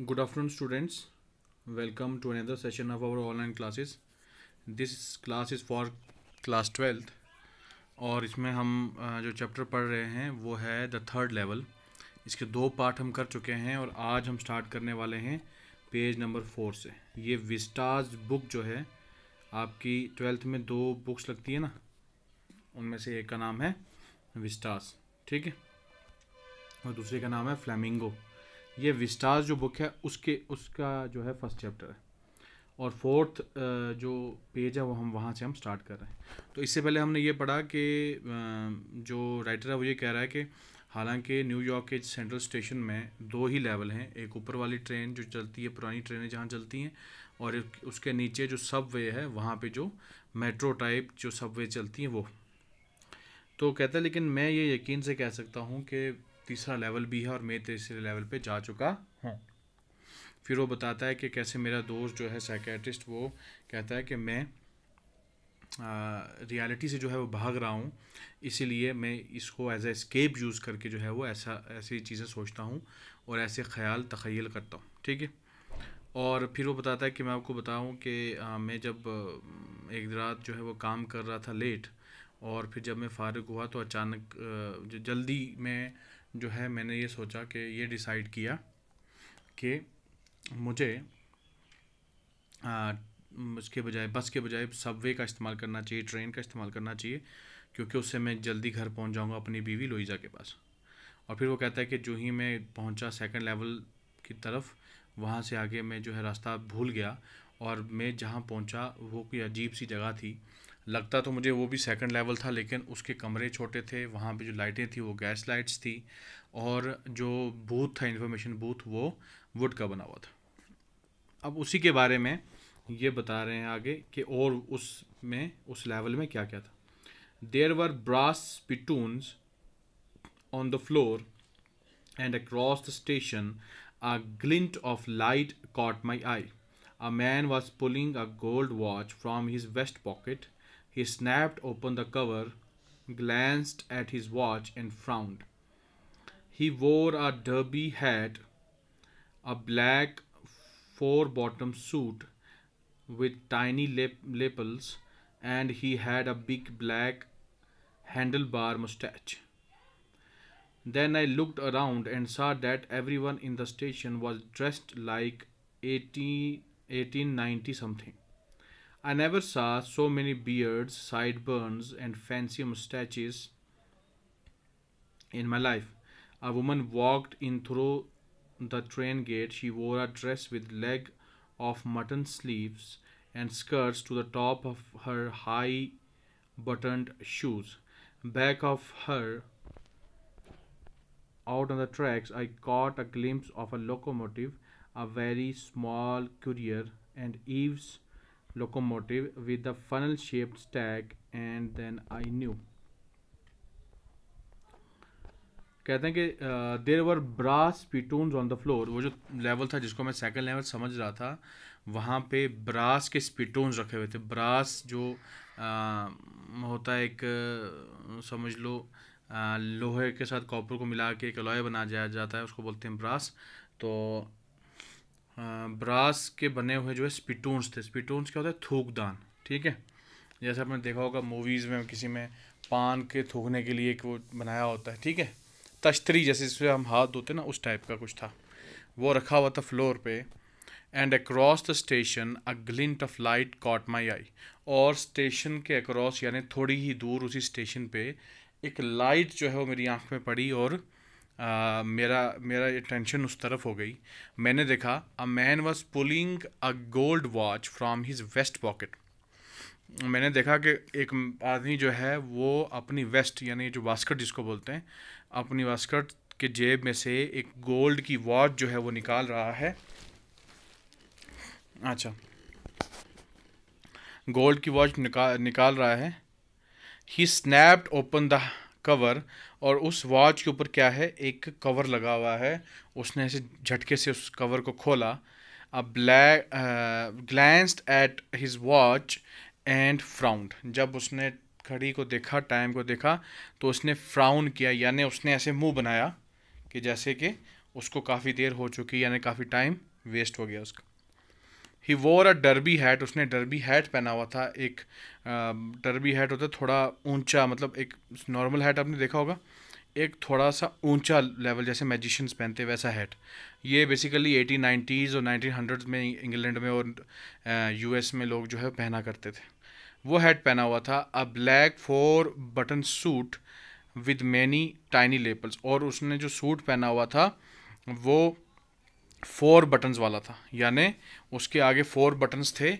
Good afternoon students welcome to another session of our online classes this class is for class twelfth और इसमें हम जो chapter पढ़ रहे हैं वो है द थर्ड लेवल इसके दो पार्ट हम कर चुके हैं और आज हम स्टार्ट करने वाले हैं पेज नंबर फोर से ये विस्टाज बुक जो है आपकी ट्वेल्थ में दो बुक्स लगती है ना उनमें से एक का नाम है विस्टास ठीक है और दूसरे का नाम है फ्लैमिंगो ये विस्टाज जो बुक है उसके उसका जो है फर्स्ट चैप्टर है और फोर्थ जो पेज है वो हम वहाँ से हम स्टार्ट कर रहे हैं तो इससे पहले हमने ये पढ़ा कि जो राइटर है वो ये कह रहा है कि हालांकि न्यूयॉर्क के सेंट्रल स्टेशन में दो ही लेवल हैं एक ऊपर वाली ट्रेन जो चलती है पुरानी ट्रेनें जहाँ चलती हैं और उसके नीचे जो सब वे है वहाँ पे जो मेट्रो टाइप जो सब वे चलती हैं वो तो कहता है लेकिन मैं ये यकीन से कह सकता हूँ कि तीसरा लेवल भी है और मैं तीसरे लेवल पे जा चुका हूँ फिर वो बताता है कि कैसे मेरा दोस्त जो है साइकेट्रिस्ट वो कहता है कि मैं रियलिटी से जो है वो भाग रहा हूँ इसीलिए मैं इसको एज ए स्केप यूज़ करके जो है वो ऐसा ऐसी चीज़ें सोचता हूँ और ऐसे ख्याल तखयल करता हूँ ठीक है और फिर वो बताता है कि मैं आपको बताऊँ कि आ, मैं जब एक रात जो है वो काम कर रहा था लेट और फिर जब मैं फारग हुआ तो अचानक जल्दी मैं जो है मैंने ये सोचा कि ये डिसाइड किया कि मुझे उसके बजाय बस के बजाय सबवे का इस्तेमाल करना चाहिए ट्रेन का इस्तेमाल करना चाहिए क्योंकि उससे मैं जल्दी घर पहुंच जाऊंगा अपनी बीवी लोइजा के पास और फिर वो कहता है कि जो ही मैं पहुंचा सेकंड लेवल की तरफ वहाँ से आगे मैं जो है रास्ता भूल गया और मैं जहाँ पहुँचा वो कोई अजीब सी जगह थी लगता तो मुझे वो भी सेकंड लेवल था लेकिन उसके कमरे छोटे थे वहाँ पे जो लाइटें थी वो गैस लाइट्स थी और जो बूथ था इन्फॉर्मेशन बूथ वो वुड का बना हुआ था अब उसी के बारे में ये बता रहे हैं आगे कि और उस में उस लेवल में क्या क्या था there were brass spittoons on the floor and across the station a glint of light caught my eye a man was pulling a gold watch from his vest pocket He snapped open the cover, glanced at his watch, and frowned. He wore a derby hat, a black four bottom suit with tiny lap lapels, and he had a big black handlebar mustache. Then I looked around and saw that everyone in the station was dressed like 18, 1890 something. I never saw so many beards, sideburns, and fancy mustaches in my life. A woman walked in through the train gate. She wore a dress with leg of mutton sleeves and skirts to the top of her high buttoned shoes. Back of her, out on the tracks, I caught a glimpse of a locomotive, a very small courier, and Eve's locomotive with the funnel shaped stack and then I knew कहते हैं कि there were brass spittoon on the floor वो जो level था जिसको मैं second level समझ रहा था वहाँ पे ब्रास के स्पीटून रखे हुए थे ब्रास जो आ, होता है एक समझ लो आ, लोहे के साथ कॉपर को मिला के एक बना बनाया जाता है उसको बोलते हैं ब्रास तो ब्रास के बने हुए जो है स्पिटोन्स थे स्पिटोन्स क्या होता है थूकदान ठीक है जैसे आपने देखा होगा मूवीज़ में किसी में पान के थूकने के लिए एक वो बनाया होता है ठीक है तश्तरी जैसे जिसमें हम हाथ धोते ना उस टाइप का कुछ था वो रखा हुआ था फ्लोर पे and across the station a glint of light caught my eye और स्टेशन के अक्रॉस यानी थोड़ी ही दूर उसी स्टेशन पे एक लाइट जो है वो मेरी आँख में पड़ी और Uh, मेरा मेरा अटेंशन उस तरफ हो गई मैंने देखा a man was pulling a gold watch from his vest pocket मैंने देखा कि एक आदमी जो है वो अपनी वेस्ट यानी जो वास्कट जिसको बोलते हैं अपनी वास्कट के जेब में से एक गोल्ड की वॉच जो है वो निकाल रहा है अच्छा गोल्ड की वॉच निकाल निकाल रहा है he snapped open the cover और उस वॉच के ऊपर क्या है एक कवर लगा हुआ है उसने ऐसे झटके से उस कवर को खोला a black glanced at his watch and frowned जब उसने घड़ी को देखा टाइम को देखा तो उसने फ्राउन किया यानी उसने ऐसे मुंह बनाया कि जैसे कि उसको काफ़ी देर हो चुकी यानी काफ़ी टाइम वेस्ट हो गया उसका he wore a derby hat उसने डरबी हैट पहना हुआ था एक डरबी हैट होता है थोड़ा ऊंचा मतलब एक नॉर्मल हैट आपने देखा होगा एक थोड़ा सा ऊंचा लेवल जैसे मैजिशियंस पहनते वैसा हैट ये बेसिकली एटीन नाइन्टीज़ और नाइनटीन हंड्रेड में इंग्लैंड में और यू एस में लोग जो है पहना करते थे वो हैट पहना हुआ था a black four button suit with many tiny lapels और उसने जो सूट पहना हुआ था वो फोर बटन्स वाला था यानी उसके आगे फोर बटन्स थे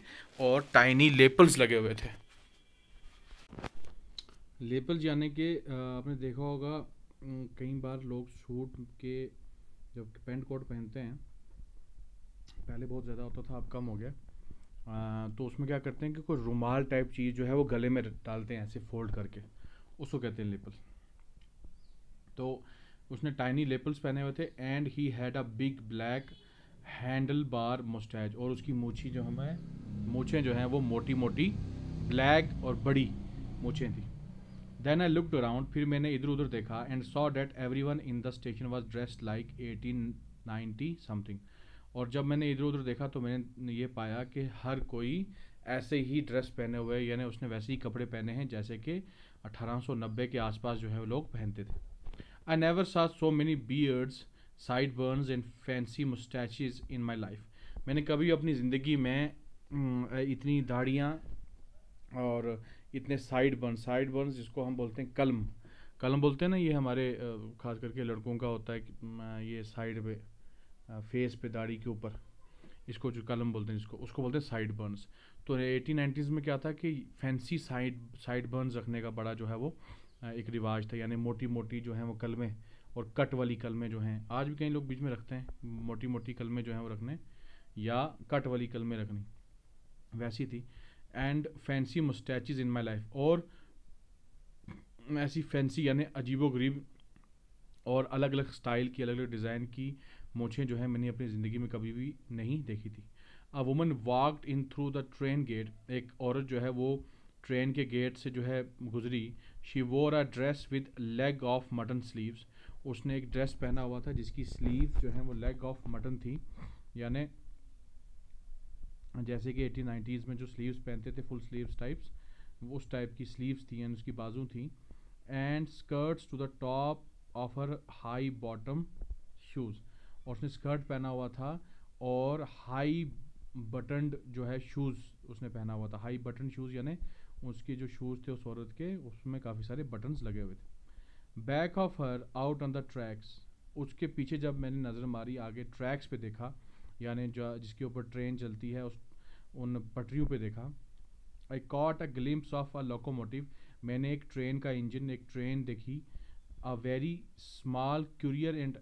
और टाइनी लेपल्स लगे हुए थे लेपल्स यानी कि आपने देखा होगा कई बार लोग सूट के जब पेंट कोट पहनते हैं पहले बहुत ज़्यादा होता था अब कम हो गया आ, तो उसमें क्या करते हैं कि कोई रुमाल टाइप चीज़ जो है वो गले में डालते हैं ऐसे फोल्ड करके उसको कहते हैं लेपल तो उसने टाइनी लेपल्स पहने हुए थे and he had a big black handlebar moustache और उसकी मोछी जो हमें मोछें जो हैं वो मोटी मोटी ब्लैक और बड़ी मोछें थी देन आई लुकड अराउंड फिर मैंने इधर उधर देखा and saw that everyone in the station was dressed like eighteen ninety something और जब मैंने इधर उधर देखा तो मैंने ये पाया कि हर कोई ऐसे ही ड्रेस पहने हुए यानी उसने वैसे ही कपड़े पहने हैं जैसे कि अठारह सौ नब्बे के आसपास जो है वो लोग पहनते थे I never saw so many sideburns and fancy moustache in my life मैंने कभी अपनी ज़िंदगी में इतनी दाढ़ियाँ और इतने साइड बर्न साइड बर्न जिसको हम बोलते हैं कलम कलम बोलते हैं ना ये हमारे खास करके लड़कों का होता है कि ये साइड पे फेस पे दाढ़ी के ऊपर इसको जो कलम बोलते हैं जिसको उसको बोलते हैं साइड बर्नस तो एटीन नाइन्टीज़ में क्या था कि फैंसी साइड साइड बर्नस रखने का बड़ा जो है वो एक रिवाज था यानी मोटी मोटी जो हैं वो कलमें और कट वाली कलमें जो हैं आज भी कई लोग बीच में रखते हैं मोटी मोटी कलमें जो हैं वो रखने या कट वाली कलमें रखनी वैसी थी and fancy moustaches in my life और ऐसी फैंसी यानी अजीबो गरीब और अलग अलग स्टाइल की अलग अलग डिज़ाइन की मोछें जो है मैंने अपनी ज़िंदगी में कभी भी नहीं देखी थी a woman walked in through the train gate एक औरत जो है वो ट्रेन के गेट से जो है गुजरी she wore a dress with leg of mutton sleeves उसने एक ड्रेस पहना हुआ था जिसकी स्लीव जो है वो लेग ऑफ मटन थी यानी जैसे कि एटीन नाइन्टीज़ में जो स्लीव्स पहनते थे फुल स्लीव्स टाइप्स उस टाइप की स्लीव्स थी एंड उसकी बाजू थी and skirts to the top of her high bottom shoes और उसने स्कर्ट पहना हुआ था और हाई बटनड जो है शूज़ उसने पहना हुआ था हाई बटन शूज़ यानी उसके जो शूज़ थे उस औरत के उसमें काफ़ी सारे बटन्स लगे हुए थे back of her out on the tracks उसके पीछे जब मैंने नज़र मारी आगे ट्रैक्स पे देखा यानी जो जिसके ऊपर ट्रेन चलती है उस उन पटरियों पे देखा I caught a glimpse of a locomotive मैंने एक ट्रेन का इंजन एक ट्रेन देखी a very small Currier and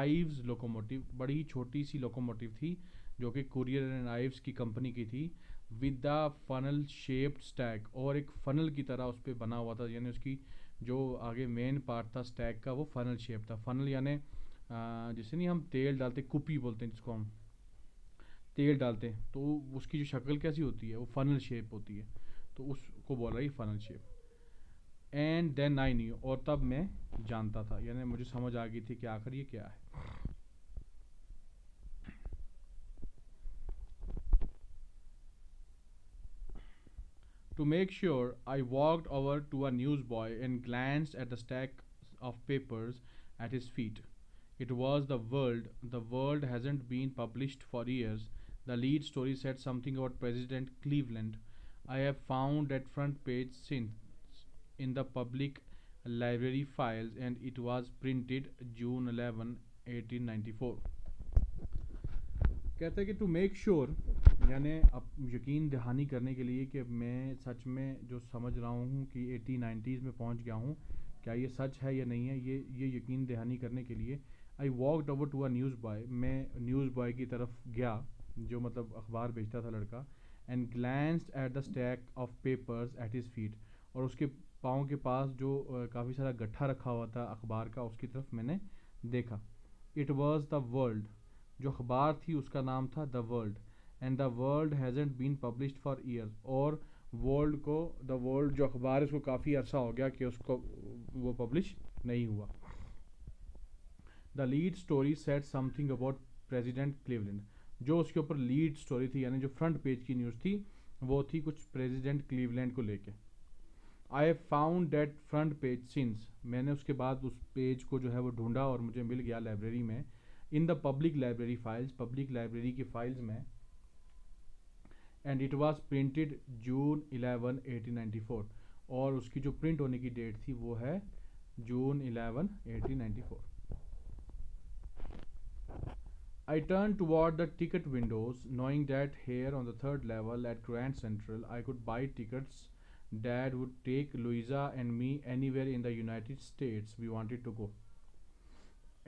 Ives locomotive बड़ी छोटी सी लोकोमोटिव थी जो कि कुरियर एंड नाइव्स की कंपनी की थी with the funnel shaped stack और एक फनल की तरह उस पर बना हुआ था यानी उसकी जो आगे मेन पार्ट था स्टैक का वो फनल शेप था फनल यानी जैसे नहीं हम तेल डालते कुपी बोलते हैं जिसको हम तेल डालते हैं तो उसकी जो शक्ल कैसी होती है वो फनल शेप होती है तो उसको बोल है funnel shape and then I knew और तब मैं जानता था यानी मुझे समझ आ गई थी कि आखिर ये क्या है To make sure, I walked over to a newsboy and glanced at the stack of papers at his feet. It was the world. The world hasn't been published for years. The lead story said something about President Cleveland. I have found that front page since in the public library files and it was printed June 11, 1894. कहते हैं कि to make यानी अब यकीन दहानी करने के लिए कि मैं सच में जो समझ रहा हूँ कि एटी नाइन्टीज़ में पहुँच गया हूँ क्या ये सच है या नहीं है ये ये यकीन दहानी करने के लिए I walked over to a newsboy मैं न्यूज़ बॉय की तरफ गया जो मतलब अखबार बेचता था लड़का and glanced at the stack of papers at his feet और उसके पाँव के पास जो काफ़ी सारा गट्ठा रखा हुआ था अखबार का उसकी तरफ मैंने देखा इट वॉज़ द वर्ल्ड जो अखबार थी उसका नाम था the world and the world hasn't been publish for year और वर्ल्ड को द वर्ल्ड जो अखबार है उसको काफ़ी अरसा हो गया कि उसको वो पब्लिश नहीं हुआ the lead story said something about president Cleveland जो उसके ऊपर लीड स्टोरी थी यानी जो फ्रंट पेज की न्यूज़ थी वो थी कुछ प्रेजिडेंट क्लीवलैंड को लेके I found that front page since मैंने उसके बाद उस पेज को जो है वो ढूंढा और मुझे मिल गया लाइब्रेरी में in the public library files public library की फाइल्स में and it was printed June 11 1894 और उसकी जो प्रिंट होने की डेट थी वो है जून 11 1894 I turned toward the ticket windows, knowing that here on the third level at Grand Central I could buy tickets. that would take Louisa and me anywhere in the United States we wanted to go.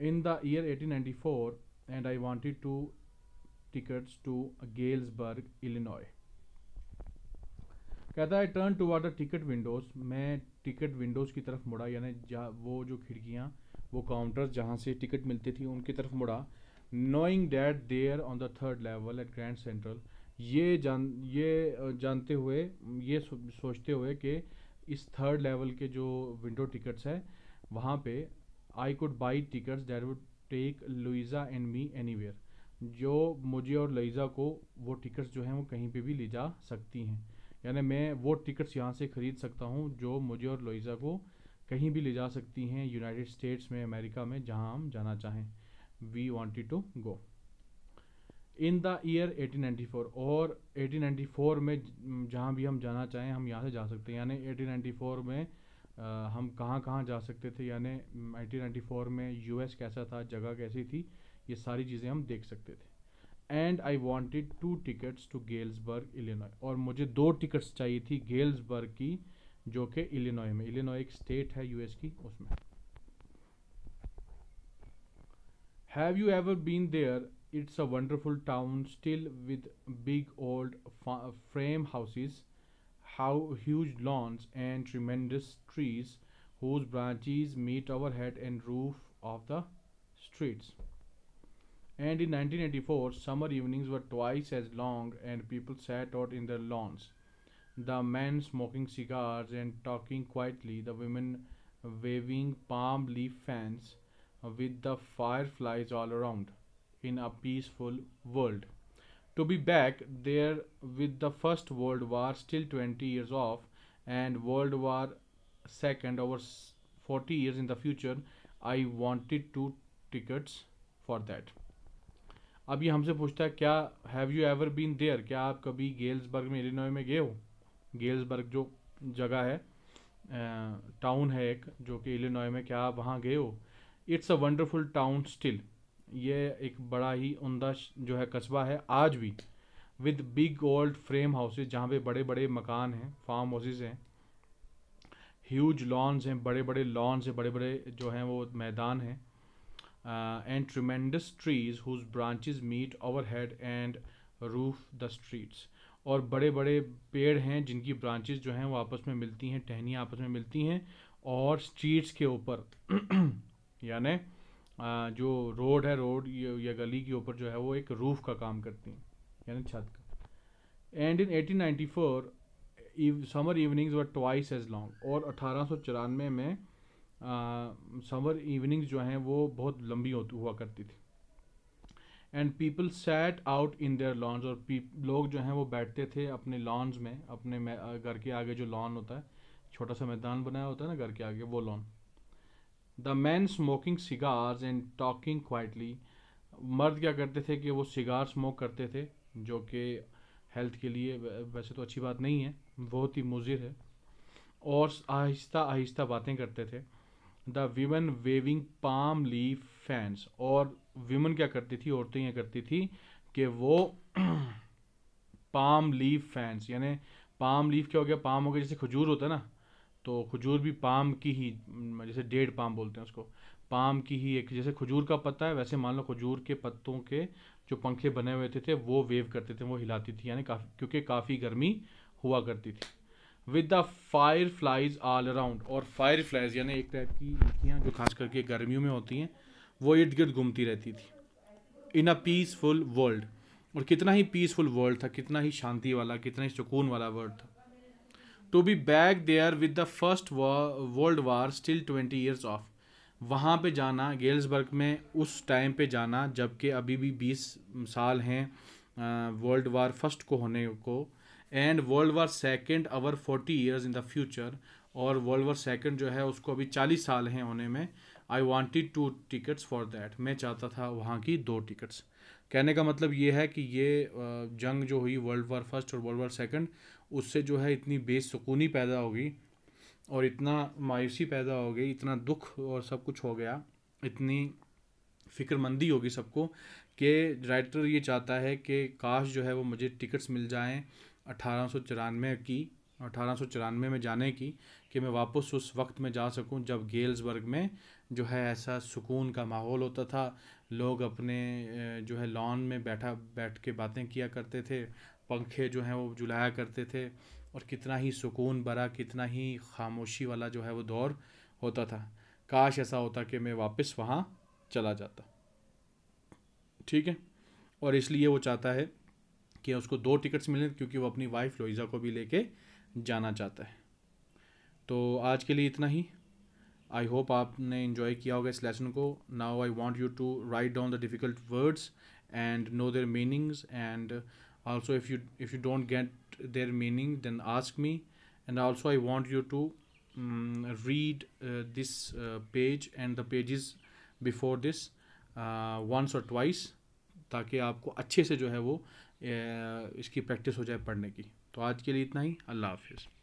In the year 1894, and I wanted to tickets to Galesburg, Illinois. कहता है turn to water ticket windows मैं ticket windows की तरफ मुड़ा यानी जहाँ वो जो खिड़कियाँ वो काउंटर्स जहाँ से टिकट मिलती थी उनकी तरफ मुड़ा knowing that there on the third level at Grand Central ये जान ये जानते हुए ये सोचते हुए कि इस थर्ड लेवल के जो विंडो टिकट्स है वहाँ पे I could buy tickets that would take Louisa and me anywhere जो मुझे और लईज़ा को वो टिकट्स जो हैं वो कहीं पे भी ले जा सकती हैं यानी मैं वो टिकट्स यहाँ से ख़रीद सकता हूँ जो मुझे और लईज़ा को कहीं भी ले जा सकती हैं यूनाइटेड स्टेट्स में अमेरिका में जहाँ हम जाना चाहें we wanted to go in the year 1894 और 1894 में जहाँ भी हम जाना चाहें हम यहाँ से जा सकते हैं यानी 1894 में आ, हम कहाँ कहाँ जा सकते थे यानी 1894 में यूएस कैसा था जगह कैसी थी ये सारी चीज़ें हम देख सकते थे and I wanted two tickets to Galesburg Illinois और मुझे दो टिकट्स चाहिए थी गेल्सबर्ग की जो कि इलिनॉय में इलिनॉय एक स्टेट है यूएस की उसमें have you ever been there it's a wonderful town still with big old frame houses how huge lawns and tremendous trees whose branches meet our head and roof of the streets And in 1984, summer evenings were twice as long and people sat out in their lawns. The men smoking cigars and talking quietly, the women waving palm leaf fans with the fireflies all around in a peaceful world. To be back there with the First World War still 20 years off and World War Second over 40 years in the future, I wanted two tickets for that. अब ये हमसे पूछता है क्या have you ever been there क्या आप कभी Galesburg में इलिनॉय में गए हो गेल्सबर्ग जो जगह है टाउन है एक जो कि इलिनॉय में क्या आप वहाँ गए हो it's a wonderful town still ये एक बड़ा ही उमदा जो है कस्बा है आज भी with big old frame houses जहाँ पे बड़े बड़े मकान हैं फार्म हाउसेज हैं ह्यूज लॉन्स हैं बड़े बड़े लॉन्स हैं बड़े बड़े जो हैं वो मैदान हैं uh, and tremendous trees whose branches meet overhead and roof the streets और बड़े बड़े पेड़ हैं जिनकी ब्रांचेज जो हैं वो आपस में मिलती हैं टहनियाँ आपस में मिलती हैं और स्ट्रीट्स के ऊपर यानी जो रोड है रोड या गली के ऊपर जो है वो एक रूफ का काम करती हैं यानी छत का and in 1894 summer evenings were twice as long और अठारह में समर इवनिंग्स जो हैं वो बहुत लंबी होती हुआ करती थी and people sat out in their lawns और लोग जो हैं वो बैठते थे अपने लॉन्स में अपने घर के आगे जो लॉन होता है छोटा सा मैदान बनाया होता है ना घर के आगे वो lawn the men smoking cigars and talking quietly मर्द क्या करते थे कि वो सिगार स्मोक करते थे जो कि हेल्थ के लिए वैसे तो अच्छी बात नहीं है बहुत ही मुजिर है और आहिस्ता आहिस्ता बातें करते थे the women waving palm leaf fans और वीमन क्या करती थी औरतें यह करती थी कि वो पाम लीफ फैंस यानी पाम लीफ क्या हो गया पाम हो गया जैसे खजूर होता है ना तो खजूर भी पाम की ही जैसे डेढ़ पाम बोलते हैं उसको पाम की ही एक जैसे खजूर का पत्ता है वैसे मान लो खजूर के पत्तों के जो पंखे बने हुए थे, थे वो वेव करते थे वो हिलाती थी यानी काफ़ी क्योंकि काफ़ी गर्मी हुआ करती थी with the fireflies all around और फायर फ्लाइज यानी एक टाइप की मक्खियाँ जो खास करके गर्मियों में होती हैं वो इर्द गिर्द घूमती रहती थी इन अ पीसफुल वर्ल्ड और कितना ही पीसफुल वर्ल्ड था कितना ही शांति वाला कितना ही सुकून वाला वर्ल्ड था to be back there with the first world war still twenty years off वहाँ पे जाना गेल्सबर्ग में उस टाइम पे जाना जबकि अभी भी बीस साल हैं वर्ल्ड वार फर्स्ट को होने को and world war second our forty years in the future और वर्ल्ड वार सेकेंड जो है उसको अभी चालीस साल हैं होने में I wanted two tickets for that मैं चाहता था वहाँ की दो टिकट्स कहने का मतलब ये है कि ये जंग जो हुई वर्ल्ड वार फर्स्ट और वर्ल्ड वार सेकेंड उससे जो है इतनी बेसकूनी पैदा होगी और इतना मायूसी पैदा हो गई इतना दुख और सब कुछ हो गया इतनी फिक्रमंदी होगी सबको कि राइटर ये चाहता है कि काश जो है वो मुझे टिकट्स मिल जाएं अठारह की अठारह में जाने की कि मैं वापस उस वक्त में जा सकूं जब गेल्सबर्ग में जो है ऐसा सुकून का माहौल होता था लोग अपने जो है लॉन में बैठा बैठ के बातें किया करते थे पंखे जो हैं वो जुलाया करते थे और कितना ही सुकून भरा कितना ही खामोशी वाला जो है वो दौर होता था काश ऐसा होता कि मैं वापस वहाँ चला जाता ठीक है और इसलिए वो चाहता है कि उसको दो टिकट्स मिलें क्योंकि वो अपनी वाइफ लोइज़ा को भी लेके जाना चाहता है तो आज के लिए इतना ही आई होप आपने इन्जॉय किया होगा इस लेसन को now I want you to write down the difficult words and know their meanings and also if you if you don't get their meaning then ask me and also I want you to read this page and the page before this once और twice ताकि आपको अच्छे से जो है वो इसकी practice हो जाए पढ़ने की तो आज के लिए इतना ही अल्लाह हाफिज़